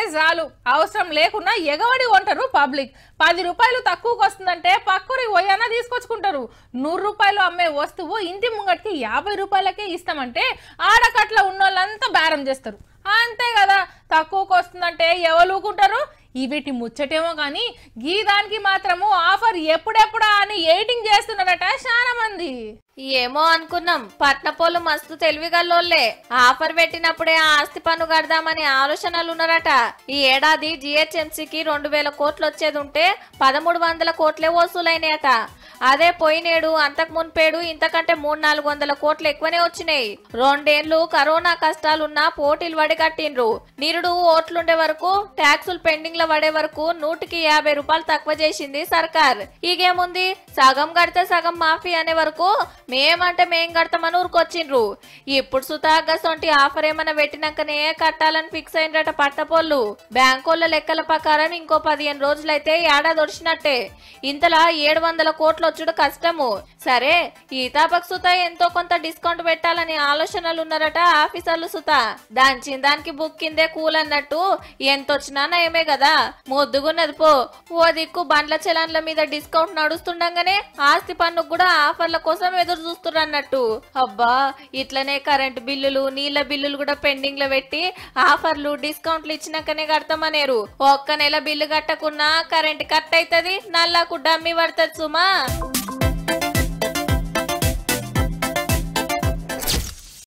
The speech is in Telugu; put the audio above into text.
ఉంటే చాలు అవసరం లేకున్నా ఎగవడి ఉంటారు పబ్లిక్ పది రూపాయలు తక్కువకు వస్తుందంటే పక్కరి పోయనా తీసుకొచ్చుకుంటారు నూరు రూపాయలు అమ్మే వస్తువు ఇంటి ముంగటికి యాభై రూపాయలకే ఇస్తామంటే ఆడకట్ల ఉన్నోళ్ళంతా బేరం చేస్తారు అంతే కదా తక్కువకు వస్తుందంటే ఎవరుకుంటారు ఊకుంటారు వీటి ముచ్చటేమో కానీ గీ దానికి మాత్రము ఆఫర్ ఎప్పుడెప్పుడా అని ఎయిటింగ్ చేస్తున్నారట చాలా మంది ఏమో అనుకున్నాం పట్నపోలు మస్తు తెలివిగల్లోళ్లే ఆఫర్ పెట్టినప్పుడే ఆ ఆస్తి పన్ను కడదామని ఆలోచనలు ఉన్నారట ఈ ఏడాది జిహెచ్ఎంసీకి రెండు వేల కోట్లు వచ్చేది ఉంటే పదమూడు వందల కోట్లే వసూలైనాయట అదే పోయినేడు అంతకు మున్పేడు ఇంతకంటే మూడు నాలుగు వందల కోట్లు ఎక్కువనే వచ్చినాయి రెండేళ్లు కరోనా కష్టాలున్నా పోటీలు వడిగట్టిండ్రు నిరుడు ఓట్లుండే వరకు ట్యాక్సులు పెండింగ్ లో పడే వరకు నూటికి యాభై రూపాయలు తక్కువ చేసింది సర్కార్ ఈగేముంది సగం కడితే సగం మాఫీ అనే వరకు మేమంటే మేం కడతామని ఊరుకొచ్చిండ్రు ఇప్పుడు సుతాగసొంటి ఆఫర్ ఏమైనా పెట్టినాకనే కట్టాలని ఫిక్స్ అయినట పట్టపోళ్ళు బ్యాంకుల లెక్కల ప్రకారం ఇంకో పదిహేను రోజులైతే ఏడాది వచ్చినట్టే ఇంతలా ఏడు వందల కోట్లు వచ్చుడు కష్టము సరే ఈతాపక్ సుత ఎంతో కొంత డిస్కౌంట్ పెట్టాలని ఆలోచనలు ఉన్నారట ఆఫీసర్లు సుత దాని దానికి బుక్ కిందే ఎంత వచ్చినా నయమే కదా ముద్దుగున్నది పో ఓ దిక్కు బండ్ల చలాన్ల మీద డిస్కౌంట్ నడుస్తుండగానే ఆస్తి పన్ను కూడా ఆఫర్ల కోసం ఎదురు చూస్తున్నట్టు అబ్బా ఇట్లనే కరెంటు బిల్లులు నీళ్ల బిల్లులు కూడా పెండింగ్ లో పెట్టి ఆఫర్లు డిస్కౌంట్లు ఇచ్చినాకనే కడతామనేరు ఒక్క నెల బిల్లు కట్టకున్నా కరెంట్ కట్ అవుతుంది నల్లాకు డమ్మి పడుతుంది సుమా